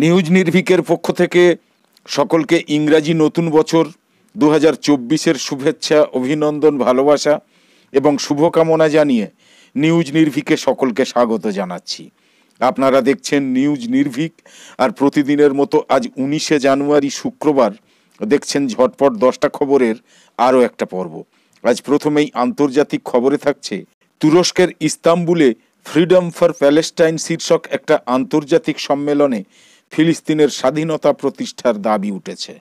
news নির্ভিকের পক্ষ থেকে সকলকে ইংরাজি নতুন বছর দু হাজার চব্বিশের শুভেচ্ছা অভিনন্দন ভালোবাসা এবং শুভকামনা জানিয়ে নিউজ নির্ভিকে সকলকে স্বাগত জানাচ্ছি আপনারা দেখছেন নিউজ নির্ভিক আর প্রতিদিনের মতো আজ উনিশে জানুয়ারি শুক্রবার দেখছেন ঝটপট দশটা খবরের আরও একটা পর্ব আজ প্রথমেই আন্তর্জাতিক খবরে থাকছে তুরস্কের ইস্তাম্বুলে ফ্রিডম ফর প্যালেস্টাইন শীর্ষক একটা আন্তর্জাতিক সম্মেলনে ফিলিস্তিনের স্বাধীনতা প্রতিষ্ঠার দাবি উঠেছে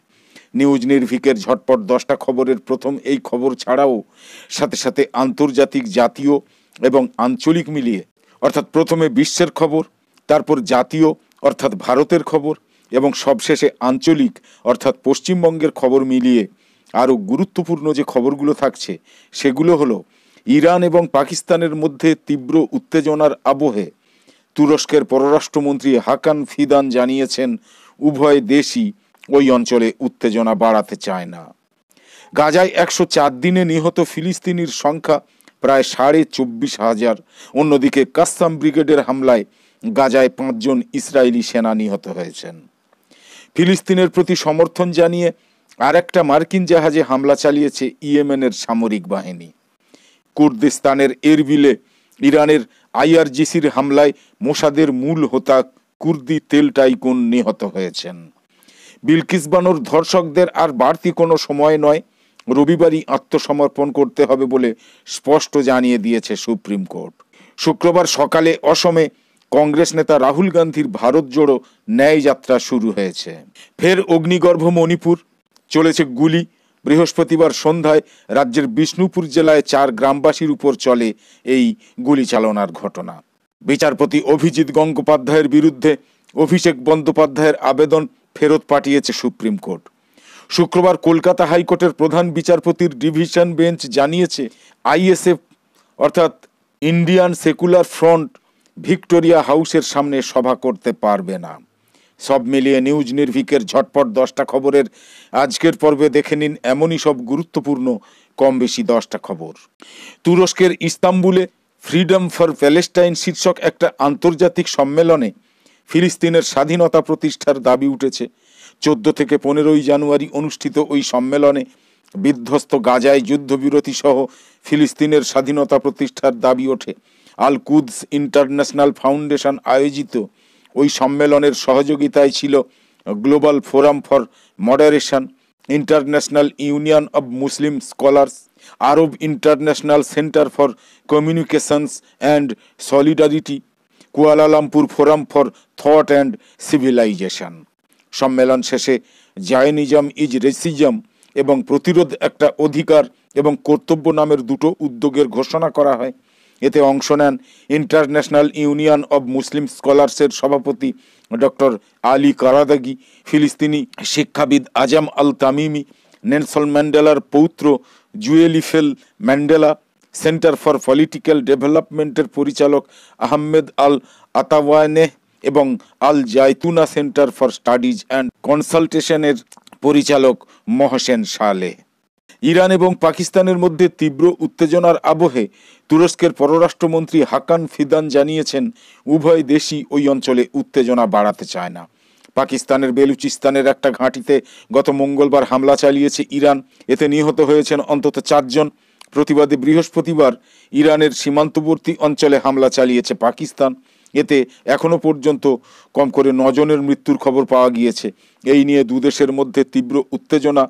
নিউজ নির্ভিকের ঝটপট দশটা খবরের প্রথম এই খবর ছাড়াও সাথে সাথে আন্তর্জাতিক জাতীয় এবং আঞ্চলিক মিলিয়ে অর্থাৎ প্রথমে বিশ্বের খবর তারপর জাতীয় অর্থাৎ ভারতের খবর এবং সবশেষে আঞ্চলিক অর্থাৎ পশ্চিমবঙ্গের খবর মিলিয়ে আরও গুরুত্বপূর্ণ যে খবরগুলো থাকছে সেগুলো হলো ইরান এবং পাকিস্তানের মধ্যে তীব্র উত্তেজনার আবহে তুরস্কের পররাষ্ট্রমন্ত্রী হাকান ফিদান জানিয়েছেন উভয় দেশই ওই অঞ্চলে উত্তেজনা বাড়াতে চায় না গাজায় একশো চার দিনে নিহত ফিলিস্তিনির সংখ্যা প্রায় সাড়ে চব্বিশ হাজার অন্যদিকে কাস্তাম ব্রিগেডের হামলায় গাজায় পাঁচজন ইসরায়েলি সেনা নিহত হয়েছেন ফিলিস্তিনের প্রতি সমর্থন জানিয়ে আর একটা মার্কিন জাহাজে হামলা চালিয়েছে ইয়েমেনের সামরিক বাহিনী কুর্দিস্তানের এরবিলে ইরানের আইআরজিসির হামলায় মোসাদের মূল হোতা কুর্দি তেল টাইকুন নিহত হয়েছেন বিলকিস ধর্ষকদের আর বাড়তি কোনো সময় নয় রবিবারই আত্মসমর্পণ করতে হবে বলে স্পষ্ট জানিয়ে দিয়েছে সুপ্রিম কোর্ট শুক্রবার সকালে অসমে কংগ্রেস নেতা রাহুল গান্ধীর ভারত জোড়ো ন্যায় যাত্রা শুরু হয়েছে ফের অগ্নিগর্ভ মণিপুর চলেছে গুলি বৃহস্পতিবার সন্ধ্যায় রাজ্যের বিষ্ণুপুর জেলায় চার গ্রামবাসীর উপর চলে এই গুলি চালনার ঘটনা বিচারপতি অভিজিৎ গঙ্গোপাধ্যায়ের বিরুদ্ধে অভিষেক বন্দ্যোপাধ্যায়ের আবেদন ফেরত পাঠিয়েছে সুপ্রিম কোর্ট শুক্রবার কলকাতা হাইকোর্টের প্রধান বিচারপতির ডিভিশন বেঞ্চ জানিয়েছে আইএসএফ অর্থাৎ ইন্ডিয়ান সেকুলার ফ্রন্ট ভিক্টোরিয়া হাউসের সামনে সভা করতে পারবে না সব মিলিয়ে নিউজ নির্ভিকের ঝটপট দশটা খবরের আজকের পর্বে দেখে নিন এমনই সব গুরুত্বপূর্ণ কম বেশি দশটা খবর তুরস্কের ইস্তাম্বুলে ফ্রিডম ফর প্যালেস্টাইন শীর্ষক একটা আন্তর্জাতিক সম্মেলনে ফিলিস্তিনের স্বাধীনতা প্রতিষ্ঠার দাবি উঠেছে চোদ্দ থেকে পনেরোই জানুয়ারি অনুষ্ঠিত ওই সম্মেলনে বিধ্বস্ত গাজায় যুদ্ধবিরতি সহ ফিলিস্তিনের স্বাধীনতা প্রতিষ্ঠার দাবি ওঠে আল কুদস ইন্টারন্যাশনাল ফাউন্ডেশন আয়োজিত ওই সম্মেলনের সহযোগিতায় ছিল global forum for moderation international union of Muslim scholars Arab international centre for communications and solidarity Kuala Lumpur forum for thought and civilisation সম্মেলন শেষে জায়নিজম ইজ রেসিজম এবং প্রতিরোধ একটা অধিকার এবং কর্তব্য নামের দুটো উদ্যোগের ঘোষণা করা হয় এতে অংশ নেন ইন্টারন্যাশনাল ইউনিয়ন অব মুসলিম স্কলার্সের সভাপতি ডক্টর আলী কারাদাগি ফিলিস্তিনি শিক্ষাবিদ আজাম আল তামিমি নেলসন ম্যান্ডেলার পৌত্র Zwelivelile Mandela Centre for Political ডেভেলপমেন্টের পরিচালক আহমেদ আল আতাওয়ানে এবং Al Zaytuna Centre for Studies and কনসালটেশনের পরিচালক মহসেন সালেহ ইরান এবং পাকিস্তানের মধ্যে তীব্র উত্তেজনার আবহে তুরস্কের পররাষ্ট্রমন্ত্রী হাকান ফিদান জানিয়েছেন উভয় দেশই ওই অঞ্চলে উত্তেজনা বাড়াতে চায় না পাকিস্তানের বেলুচিস্তানের একটা ঘাঁটিতে গত মঙ্গলবার হামলা চালিয়েছে ইরান এতে নিহত হয়েছেন অন্তত চারজন প্রতিবাদে বৃহস্পতিবার ইরানের সীমান্তবর্তী অঞ্চলে হামলা চালিয়েছে পাকিস্তান এতে এখনও পর্যন্ত কম করে নজনের মৃত্যুর খবর পাওয়া গিয়েছে এই নিয়ে দুদেশের মধ্যে তীব্র উত্তেজনা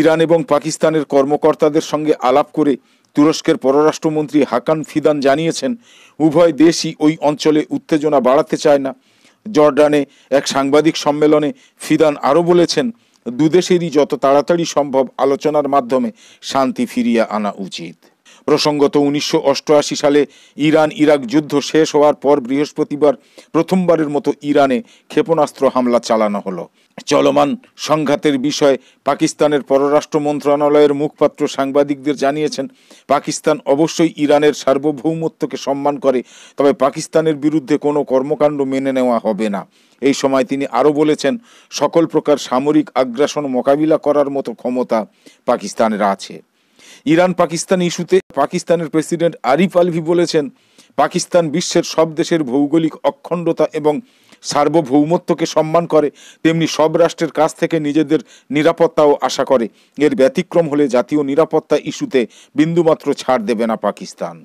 ইরান এবং পাকিস্তানের কর্মকর্তাদের সঙ্গে আলাপ করে তুরস্কের পররাষ্ট্রমন্ত্রী হাকান ফিদান জানিয়েছেন উভয় দেশই ওই অঞ্চলে উত্তেজনা বাড়াতে চায় না জর্ডানে এক সাংবাদিক সম্মেলনে ফিদান আরও বলেছেন দুদেশেরই যত তাড়াতাড়ি সম্ভব আলোচনার মাধ্যমে শান্তি ফিরিয়ে আনা উচিত প্রসঙ্গত উনিশশো সালে ইরান ইরাক যুদ্ধ শেষ হওয়ার পর বৃহস্পতিবার প্রথমবারের মতো ইরানে ক্ষেপণাস্ত্র হামলা চালানো হলো চলমান সংঘাতের বিষয়ে পাকিস্তানের পররাষ্ট্র মন্ত্রণালয়ের মুখপাত্র সাংবাদিকদের জানিয়েছেন পাকিস্তান অবশ্যই ইরানের সার্বভৌমত্বকে সম্মান করে তবে পাকিস্তানের বিরুদ্ধে কোনো কর্মকাণ্ড মেনে নেওয়া হবে না এই সময় তিনি আরও বলেছেন সকল প্রকার সামরিক আগ্রাসন মোকাবিলা করার মতো ক্ষমতা পাকিস্তানের আছে ইরান পাকিস্তান ইস্যুতে পাকিস্তানের প্রেসিডেন্ট আরিফ আলভি বলেছেন পাকিস্তান বিশ্বের সব দেশের ভৌগোলিক অখণ্ডতা এবং সার্বভৌমত্বকে সম্মান করে তেমনি সব রাষ্ট্রের কাছ থেকে নিজেদের নিরাপত্তাও আশা করে এর ব্যতিক্রম হলে জাতীয় নিরাপত্তা ইস্যুতে বিন্দুমাত্র ছাড় দেবে না পাকিস্তান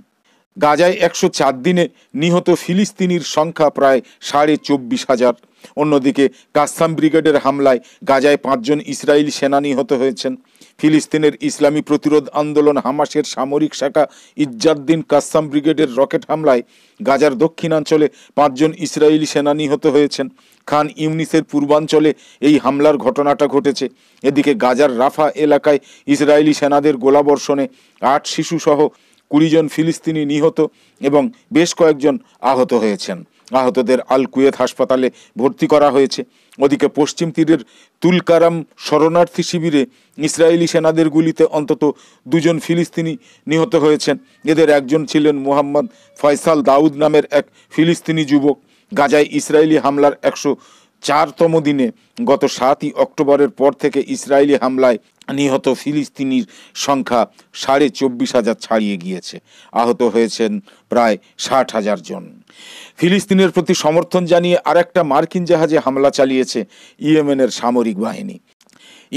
গাজায় একশো দিনে নিহত ফিলিস্তিনির সংখ্যা প্রায় সাড়ে চব্বিশ হাজার অন্যদিকে কাসাম ব্রিগেডের হামলায় গাজায় পাঁচজন ইসরায়েল সেনা নিহত হয়েছেন ফিলিস্তিনের ইসলামী প্রতিরোধ আন্দোলন হামাসের সামরিক শাখা ইজ্জাদ্দিন কাসাম ব্রিগেডের রকেট হামলায় গাজার দক্ষিণাঞ্চলে পাঁচজন ইসরায়েলি সেনা নিহত হয়েছেন খান ইউনিসের পূর্বাঞ্চলে এই হামলার ঘটনাটা ঘটেছে এদিকে গাজার রাফা এলাকায় ইসরায়েলি সেনাদের গোলাবর্ষণে আট শিশুসহ কুড়িজন ফিলিস্তিনি নিহত এবং বেশ কয়েকজন আহত হয়েছেন আহতদের আল কুয়েত হাসপাতালে ভর্তি করা হয়েছে ওদিকে পশ্চিম তীরের তুলকারাম শরণার্থী শিবিরে ইসরায়েলি সেনাদের গুলিতে অন্তত দুজন ফিলিস্তিনি নিহত হয়েছেন এদের একজন ছিলেন মোহাম্মদ ফয়সাল দাউদ নামের এক ফিলিস্তিনি যুবক গাজায় ইসরায়েলি হামলার একশো চারতম দিনে গত সাতই অক্টোবরের পর থেকে ইসরায়েলি হামলায় নিহত ফিলিস্তিনির সংখ্যা সাড়ে চব্বিশ হাজার ছাড়িয়ে গিয়েছে আহত হয়েছেন প্রায় ষাট হাজার জন ফিলিস্তিনের প্রতি সমর্থন জানিয়ে আরেকটা মার্কিন জাহাজে হামলা চালিয়েছে ইয়েমেনের সামরিক বাহিনী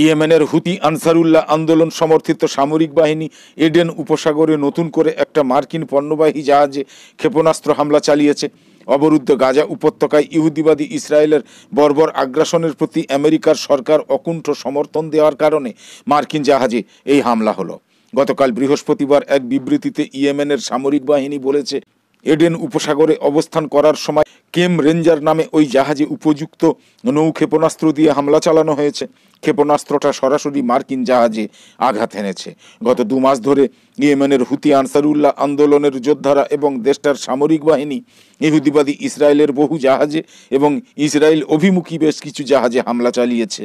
ইয়েমেনের হুতি আনসারুল্লাহ আন্দোলন সমর্থিত সামরিক বাহিনী এডেন উপসাগরে নতুন করে একটা মার্কিন পণ্যবাহী জাহাজে ক্ষেপণাস্ত্র হামলা চালিয়েছে অবরুদ্ধ গাজা উপত্যকায় ইহুদিবাদী ইসরায়েলের বর্বর আগ্রাসনের প্রতি আমেরিকার সরকার অকুণ্ঠ সমর্থন দেওয়ার কারণে মার্কিন জাহাজে এই হামলা হলো গতকাল বৃহস্পতিবার এক বিবৃতিতে ইয়েমেনের সামরিক বাহিনী বলেছে এডেন উপসাগরে অবস্থান করার সময় কেম রেঞ্জার নামে ওই জাহাজে উপযুক্ত নৌ ক্ষেপণাস্ত্র দিয়ে হামলা চালানো হয়েছে ক্ষেপণাস্ত্রটা সরাসরি মার্কিন জাহাজে আঘাত এনেছে গত দু মাস ধরে ইয়েমেনের হুতি আনসারুল্লাহ আন্দোলনের যোদ্ধারা এবং দেশটার সামরিক বাহিনী ইহুদিবাদী ইসরায়েলের বহু জাহাজে এবং ইসরায়েল অভিমুখী বেশ কিছু জাহাজে হামলা চালিয়েছে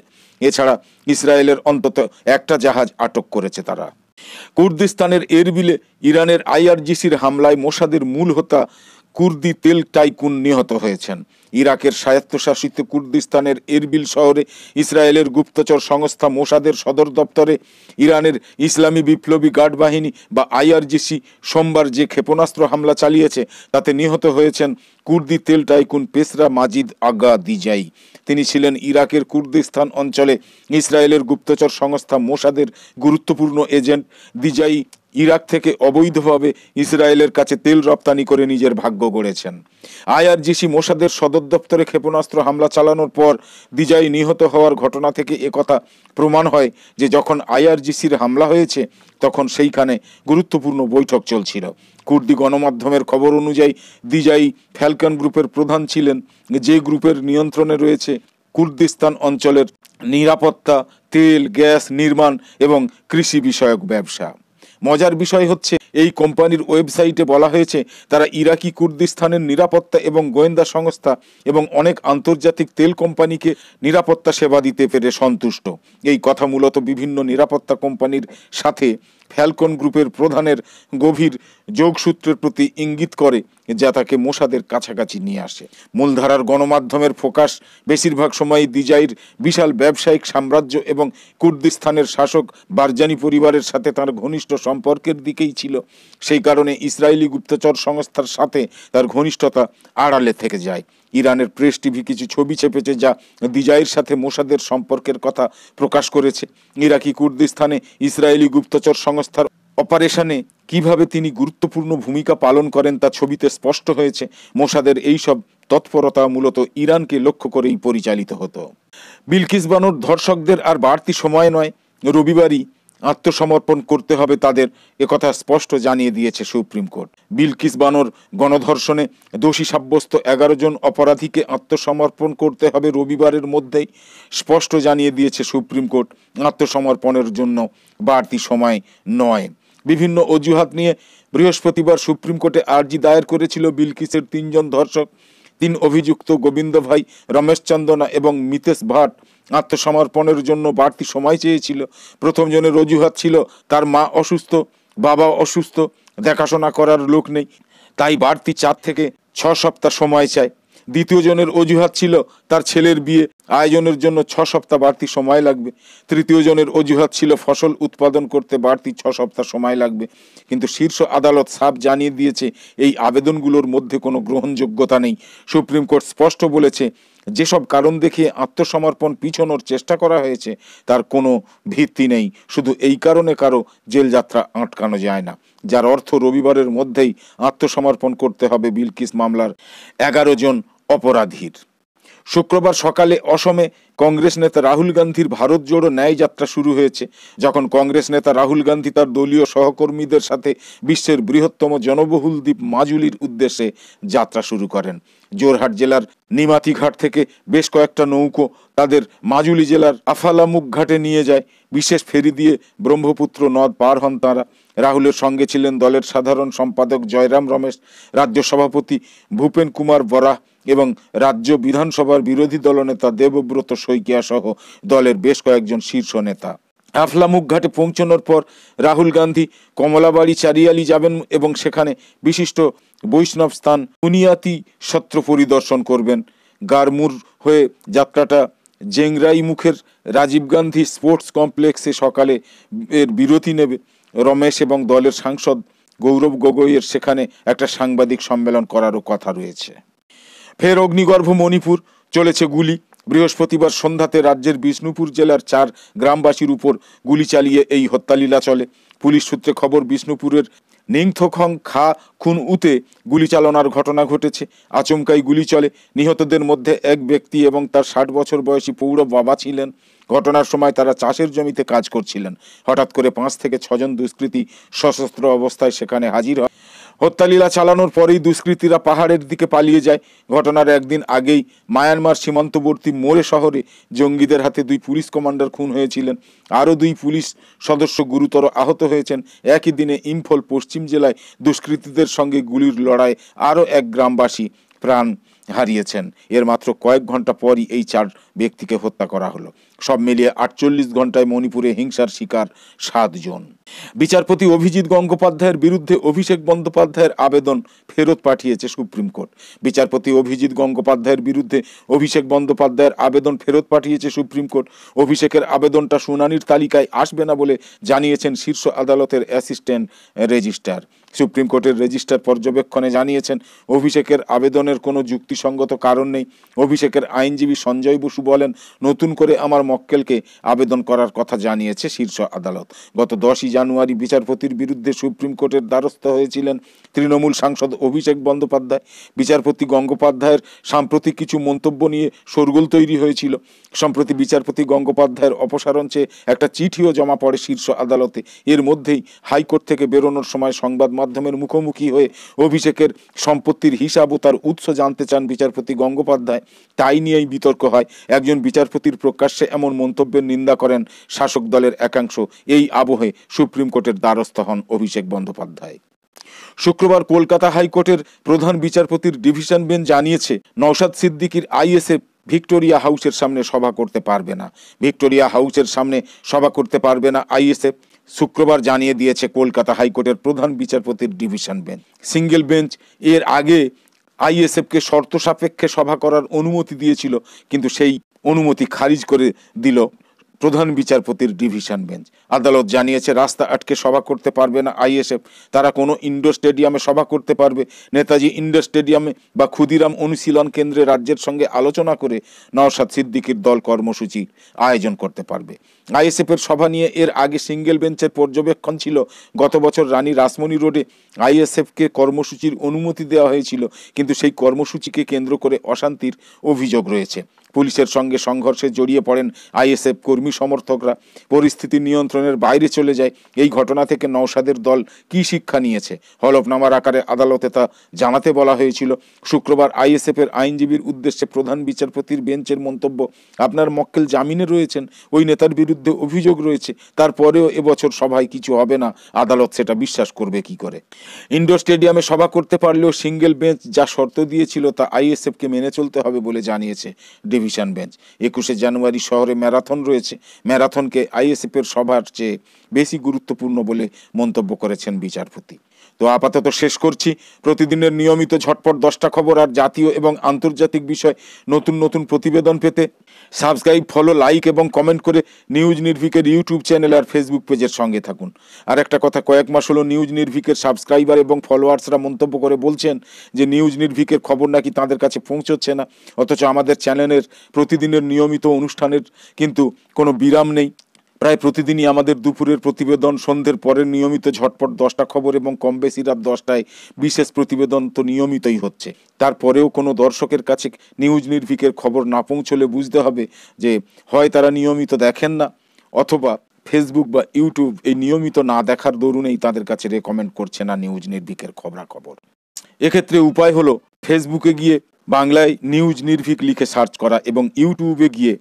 এছাড়া ইসরায়েলের অন্তত একটা জাহাজ আটক করেছে তারা কুর্দিস্তানের এরবিলে ইরানের আইআরজিসির হামলায় মোসাদের মূল হোতা কুর্দি তেল টাইকুন নিহত হয়েছেন ইরাকের স্বায়ত্তশাসিত কুর্দিস্তানের এরবিল শহরে ইসরায়েলের গুপ্তচর সংস্থা মোসাদের সদর দপ্তরে ইরানের ইসলামী বিপ্লবী গার্ড বাহিনী বা আইআরজিসি সোমবার যে ক্ষেপণাস্ত্র হামলা চালিয়েছে তাতে নিহত হয়েছেন কুর্দি তেল টাইকুন পেসরা মাজিদ আগা দিজাই তিনি ছিলেন ইরাকের কুর্দিস্তান অঞ্চলে ইসরায়েলের গুপ্তচর সংস্থা মোসাদের গুরুত্বপূর্ণ এজেন্ট দিজাই ইরাক থেকে অবৈধভাবে ইসরায়েলের কাছে তেল রপ্তানি করে নিজের ভাগ্য গড়েছেন আইআরজিসি মোসাদের সদর সদর দপ্তরে ক্ষেপণাস্ত্র হামলা চালানোর পর দিজাই নিহত হওয়ার ঘটনা থেকে একথা প্রমাণ হয় যে যখন আইআরজিসির হামলা হয়েছে তখন সেইখানে গুরুত্বপূর্ণ বৈঠক চলছিল কুর্দি গণমাধ্যমের খবর অনুযায়ী দিজাই ফ্যালকন গ্রুপের প্রধান ছিলেন যে গ্রুপের নিয়ন্ত্রণে রয়েছে কুর্দিস্তান অঞ্চলের নিরাপত্তা তেল গ্যাস নির্মাণ এবং কৃষি বিষয়ক ব্যবসা মজার বিষয় হচ্ছে এই কোম্পানির ওয়েবসাইটে বলা হয়েছে তারা ইরাকি কুর্দিস্তানের নিরাপত্তা এবং গোয়েন্দা সংস্থা এবং অনেক আন্তর্জাতিক তেল কোম্পানিকে নিরাপত্তা সেবা দিতে পেরে সন্তুষ্ট এই কথা মূলত বিভিন্ন নিরাপত্তা কোম্পানির সাথে ফ্যালকন গ্রুপের প্রধানের গভীর যোগসূত্রের প্রতি ইঙ্গিত করে যা তাকে মোশাদের কাছাকাছি নিয়ে আসে মূলধারার গণমাধ্যমের ফোকাস বেশিরভাগ সময় দিজাইর বিশাল ব্যবসায়িক সাম্রাজ্য এবং কুর্দিস্তানের শাসক বারজানি পরিবারের সাথে তার ঘনিষ্ঠ সম্পর্কের দিকেই ছিল সেই কারণে ইসরায়েলি গুপ্তচর সংস্থার সাথে তার ঘনিষ্ঠতা আড়ালে থেকে যায় ইরানের প্রেস টিভি কিছু ছবি ছেপেছে যা দিজাইয়ের সাথে মোসাদের সম্পর্কের কথা প্রকাশ করেছে ইরাকি কুর্দিস্তানে ইসরায়েলি গুপ্তচর সংস্থার অপারেশনে কিভাবে তিনি গুরুত্বপূর্ণ ভূমিকা পালন করেন তা ছবিতে স্পষ্ট হয়েছে মোসাদের এইসব তৎপরতা মূলত ইরানকে লক্ষ্য করেই পরিচালিত হতো বিলকিস বানর ধর্ষকদের আর বাড়তি সময় নয় রবিবারই আত্মসমর্পণ করতে হবে তাদের একথা স্পষ্ট জানিয়ে দিয়েছে সুপ্রিম কোর্ট বিলকিস বানর গণধর্ষণে দোষী সাব্যস্ত এগারো জন অপরাধীকে আত্মসমর্পণ করতে হবে রবিবারের মধ্যেই স্পষ্ট জানিয়ে দিয়েছে সুপ্রিম কোর্ট আত্মসমর্পণের জন্য বাড়তি সময় নয় বিভিন্ন অজুহাত নিয়ে বৃহস্পতিবার সুপ্রিম কোর্টে আর্জি দায়ের করেছিল বিলকিসের তিনজন ধর্ষক তিন অভিযুক্ত গোবিন্দ ভাই রমেশ চন্দনা এবং মিতেশ ভাট আত্মসমর্পণের জন্য বাড়তি সময় চেয়েছিল প্রথমজনের অজুহাত ছিল তার মা অসুস্থ বাবা অসুস্থ দেখাশোনা করার লোক নেই তাই বাড়তি চার থেকে ছ সপ্তাহ সময় চায় দ্বিতীয় জনের অজুহাত ছিল তার ছেলের বিয়ে আয়োজনের জন্য ছ সপ্তাহ বাড়তি সময় লাগবে তৃতীয় জনের অজুহাত ছিল ফসল উৎপাদন করতে বাড়তি ছ সপ্তাহ সময় লাগবে কিন্তু শীর্ষ আদালত সাফ জানিয়ে দিয়েছে এই আবেদনগুলোর মধ্যে কোনো গ্রহণযোগ্যতা নেই সুপ্রিম কোর্ট স্পষ্ট বলেছে যেসব কারণ দেখে আত্মসমর্পণ পিছনোর চেষ্টা করা হয়েছে তার কোনো ভিত্তি নেই শুধু এই কারণে কারো জেলযাত্রা আটকানো যায় না যার অর্থ রবিবারের মধ্যেই আত্মসমর্পণ করতে হবে বিলকিস মামলার এগারো জন অপরাধীর শুক্রবার সকালে অসমে কংগ্রেস নেতা রাহুল গান্ধীর ভারত জোড়ো ন্যায় যাত্রা শুরু হয়েছে যখন কংগ্রেস নেতা রাহুল গান্ধী তার দলীয় সহকর্মীদের সাথে বিশ্বের বৃহত্তম জনবহুল দ্বীপ মাজুলির উদ্দেশ্যে যাত্রা শুরু করেন জোরহাট জেলার নিমাতিঘাট থেকে বেশ কয়েকটা নৌকো তাদের মাজুলি জেলার আফালামুখ ঘাটে নিয়ে যায় বিশেষ ফেরি দিয়ে ব্রহ্মপুত্র নদ পার হন তাঁরা রাহুলের সঙ্গে ছিলেন দলের সাধারণ সম্পাদক জয়রাম রমেশ রাজ্য সভাপতি ভূপেন কুমার বরাহ এবং রাজ্য বিধানসভার বিরোধী দলনেতা দেবব্রত শইকিয়া সহ দলের বেশ কয়েকজন শীর্ষ নেতা আফলামুখ ঘাটে পৌঁছানোর পর রাহুল গান্ধী কমলাবাড়ি চারিয়ালি যাবেন এবং সেখানে বিশিষ্ট বৈষ্ণব স্থান উনিয়াতি সত্র পরিদর্শন করবেন গারমুর হয়ে যাত্রাটা জেংরাই মুখের রাজীব গান্ধী স্পোর্টস কমপ্লেক্সে সকালে এর বিরতি নেবে রমেশ এবং দলের সাংসদ গৌরব গগৈয়ের সেখানে একটা সাংবাদিক সম্মেলন করারও কথা রয়েছে ফের অগ্নিগর্ভ মণিপুর চলেছে গুলি বৃহস্পতিবার সন্ধ্যাতে রাজ্যের বিষ্ণুপুর জেলার চার গ্রামবাসীর উপর গুলি চালিয়ে এই হত্যালীলা চলে পুলিশ সূত্রে খবর বিষ্ণুপুরের নিংথোখং খা খুন উতে গুলি চালনার ঘটনা ঘটেছে আচমকাই গুলি চলে নিহতদের মধ্যে এক ব্যক্তি এবং তার ষাট বছর বয়সী পৌর বাবা ছিলেন ঘটনার সময় তারা চাষের জমিতে কাজ করছিলেন হঠাৎ করে পাঁচ থেকে ছজন দুষ্কৃতী সশস্ত্র অবস্থায় সেখানে হাজির হয় হত্যালীলা চালানোর পরেই দুষ্কৃতীরা পাহাড়ের দিকে পালিয়ে যায় ঘটনার একদিন আগেই মায়ানমার সীমান্তবর্তী মোরে শহরে জঙ্গিদের হাতে দুই পুলিশ কমান্ডার খুন হয়েছিলেন আরও দুই পুলিশ সদস্য গুরুতর আহত হয়েছেন একই দিনে ইম্ফল পশ্চিম জেলায় দুষ্কৃতীদের সঙ্গে গুলির লড়াই আরও এক গ্রামবাসী প্রাণ হারিয়েছেন এর মাত্র কয়েক ঘন্টা পরই এই চার ব্যক্তিকে হত্যা করা হলো সব মিলিয়ে আটচল্লিশ ঘন্টায় মণিপুরে হিংসার শিকার সাতজন বিচারপতি অভিজিৎ গঙ্গোপাধ্যায়ের বিরুদ্ধে অভিষেক বন্দ্যোপাধ্যায়ের আবেদন ফেরত পাঠিয়েছে সুপ্রিম কোর্ট বিচারপতি অভিজিৎ গঙ্গোপাধ্যায়ের বিরুদ্ধে অভিষেক বন্দ্যোপাধ্যায়ের আবেদন ফেরত পাঠিয়েছে সুপ্রিম কোর্ট অভিষেকের আবেদনটা শুনানির তালিকায় আসবে না বলে জানিয়েছেন শীর্ষ আদালতের অ্যাসিস্ট্যান্ট রেজিস্ট্রার সুপ্রিম কোর্টের রেজিস্ট্রার পর্যবেক্ষণে জানিয়েছেন অভিষেকের আবেদনের কোনো যুক্তিসঙ্গত কারণ নেই অভিষেকের আইনজীবী সঞ্জয় বসু বলেন নতুন করে আমার মক্কেলকে আবেদন করার কথা জানিয়েছে শীর্ষ আদালত গত দশই জানুয়ারি বিচারপতির বিরুদ্ধে সুপ্রিম কোর্টের দ্বারস্থ হয়েছিলেন তৃণমূল সাংসদ অভিষেক বন্দ্যোপাধ্যায় বিচারপতি গঙ্গোপাধ্যায়ের সাম্প্রতিক কিছু মন্তব্য নিয়ে শোরগোল তৈরি হয়েছিল সম্প্রতি বিচারপতি গঙ্গোপাধ্যায়ের অপসারণ চেয়ে একটা চিঠিও জমা পড়ে শীর্ষ আদালতে এর মধ্যেই হাইকোর্ট থেকে বেরোনোর সময় সংবাদ মাধ্যমের মুখোমুখি হয়ে অভিষেকের সম্পত্তির হিসাব ও তার উৎস জানতে চান বিচারপতি গঙ্গোপাধ্যায় তাই নিয়েই বিতর্ক হয় একজন বিচারপতির প্রকাশ্যে এমন মন্তব্যের নিন্দা করেন শাসক দলের একাংশ এই আবহে সুপ্রিম কোর্টের দ্বারস্থ হন অভিষেক বন্দ্যোপাধ্যায় শুক্রবার কলকাতা হাইকোর্টের প্রধান বিচারপতির ডিভিশন বেঞ্চ জানিয়েছে নওশাদ সিদ্দিকির আইএসএফ ভিক্টোরিয়া হাউসের সামনে সভা করতে পারবে না ভিক্টোরিয়া হাউসের সামনে সভা করতে পারবে না আইএসএফ শুক্রবার জানিয়ে দিয়েছে কলকাতা হাইকোর্টের প্রধান বিচারপতির ডিভিশন বেঞ্চ সিঙ্গেল বেঞ্চ এর আগে আইএসএফকে শর্ত সাপেক্ষে সভা করার অনুমতি দিয়েছিল কিন্তু সেই অনুমতি খারিজ করে দিল প্রধান বিচারপতির ডিভিশন বেঞ্চ আদালত জানিয়েছে রাস্তা আটকে সভা করতে পারবে না আইএসএফ তারা কোনো ইন্ডোর স্টেডিয়ামে সভা করতে পারবে নেতাজি ইন্ডোর স্টেডিয়ামে বা ক্ষুদিরাম অনুশীলন কেন্দ্রে রাজ্যের সঙ্গে আলোচনা করে নওশাদ সিদ্দিকির দল কর্মসূচি আয়োজন করতে পারবে আইএসএফের সভা নিয়ে এর আগে সিঙ্গেল বেঞ্চের পর্যবেক্ষণ ছিল গত বছর রানী রাসমণি রোডে আইএসএফকে কর্মসূচির অনুমতি দেওয়া হয়েছিল কিন্তু সেই কর্মসূচিকে কেন্দ্র করে অশান্তির অভিযোগ রয়েছে পুলিশের সঙ্গে সংঘর্ষে জড়িয়ে পড়েন আইএসএফ কর্মী সমর্থকরা পরিস্থিতি নিয়ন্ত্রণের বাইরে চলে যায় এই ঘটনা থেকে নওশাদের দল কি শিক্ষা নিয়েছে হলফনামার আকারে আদালতে তা জানাতে বলা হয়েছিল শুক্রবার আইএসএফের আইনজীবীর উদ্দেশ্যে প্রধান বিচারপতির বেঞ্চের মন্তব্য আপনার মক্কেল জামিনে রয়েছেন ওই নেতার বিরুদ্ধে অভিযোগ রয়েছে তারপরেও এবছর সভায় কিছু হবে না আদালত সেটা বিশ্বাস করবে কি করে ইন্ডোর স্টেডিয়ামে সভা করতে পারলেও সিঙ্গেল বেঞ্চ যা শর্ত দিয়েছিল তা আইএসএফকে মেনে চলতে হবে বলে জানিয়েছে ডিভিশন বেঞ্চ একুশে জানুয়ারি শহরে ম্যারাথন রয়েছে ম্যারাথনকে আইএসএফের সভার চেয়ে বেশি গুরুত্বপূর্ণ বলে মন্তব্য করেছেন বিচারপতি তো আপাতত শেষ করছি প্রতিদিনের নিয়মিত ঝটপট দশটা খবর আর জাতীয় এবং আন্তর্জাতিক বিষয় নতুন নতুন প্রতিবেদন পেতে সাবস্ক্রাইব ফলো লাইক এবং কমেন্ট করে নিউজ নির্ভিকের ইউটিউব চ্যানেল আর ফেসবুক পেজের সঙ্গে থাকুন আর একটা কথা কয়েক মাস হলো নিউজ নির্ভিকের সাবস্ক্রাইবার এবং ফলোয়ার্সরা মন্তব্য করে বলছেন যে নিউজ নির্ভিকের খবর নাকি তাদের কাছে পৌঁছচ্ছে না অথচ আমাদের চ্যানেলের প্রতিদিনের নিয়মিত অনুষ্ঠানের কিন্তু কোনো বিরাম নেই প্রায় প্রতিদিনই আমাদের দুপুরের প্রতিবেদন সন্ধ্যের পরে নিয়মিত ঝটপট দশটা খবর এবং কম বেশি রাত দশটায় বিশেষ প্রতিবেদন তো নিয়মিতই হচ্ছে তারপরেও কোনো দর্শকের কাছে নিউজ নির্ভিকের খবর না পৌঁছলে বুঝতে হবে যে হয় তারা নিয়মিত দেখেন না অথবা ফেসবুক বা ইউটিউব এই নিয়মিত না দেখার দরুনেই তাদের কাছে রেকমেন্ড করছে না নিউজ নির্ভিকের খবরাখবর এক্ষেত্রে উপায় হলো ফেসবুকে গিয়ে বাংলায় নিউজ নির্ভিক লিখে সার্চ করা এবং ইউটিউবে গিয়ে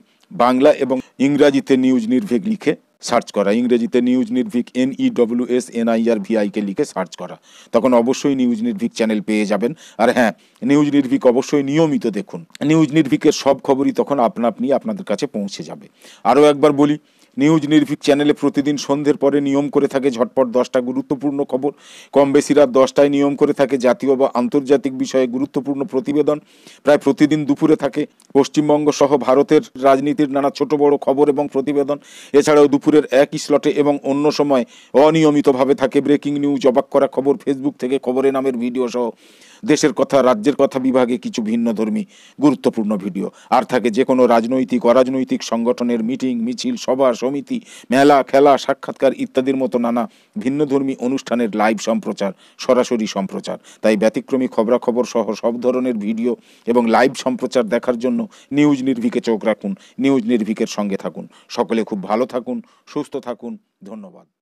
বাংলা এবং ইংরাজিতে নিউজ নির্ভীক লিখে সার্চ করা ইংরেজিতে news Nirbhik N E W S N I R ভিআইকে লিখে সার্চ করা তখন অবশ্যই নিউজ নির্ভীক চ্যানেল পেয়ে যাবেন আর হ্যাঁ নিউজ নির্ভীক অবশ্যই নিয়মিত দেখুন নিউজ নির্ভীকের সব খবরই তখন আপনা আপনি আপনাদের কাছে পৌঁছে যাবে আরও একবার বলি নিউজ নির্ভীক চ্যানেলে প্রতিদিন সন্ধ্যের পরে নিয়ম করে থাকে ঝটপট দশটা গুরুত্বপূর্ণ খবর কম বেশি রাত দশটায় নিয়ম করে থাকে জাতীয় বা আন্তর্জাতিক বিষয়ে গুরুত্বপূর্ণ প্রতিবেদন প্রায় প্রতিদিন দুপুরে থাকে পশ্চিমবঙ্গ সহ ভারতের রাজনীতির নানা ছোট বড় খবর এবং প্রতিবেদন এছাড়াও দুপুরের একই স্লটে এবং অন্য সময় অনিয়মিতভাবে থাকে ব্রেকিং নিউজ অবাক করা খবর ফেসবুক থেকে খবরে নামের ভিডিও সহ দেশের কথা রাজ্যের কথা বিভাগে কিছু ভিন্নধর্মী গুরুত্বপূর্ণ ভিডিও আর থাকে যে কোনো রাজনৈতিক অরাজনৈতিক সংগঠনের মিটিং মিছিল সভা সমিতি মেলা খেলা সাক্ষাৎকার ইত্যাদির মতো নানা ভিন্নধর্মী অনুষ্ঠানের লাইভ সম্প্রচার সরাসরি সম্প্রচার তাই ব্যতিক্রমী খবরাখবর সহ সব ধরনের ভিডিও এবং লাইভ সম্প্রচার দেখার জন্য নিউজ নির্ভীকে চোখ রাখুন নিউজ নির্ভিকের সঙ্গে থাকুন সকলে খুব ভালো থাকুন সুস্থ থাকুন ধন্যবাদ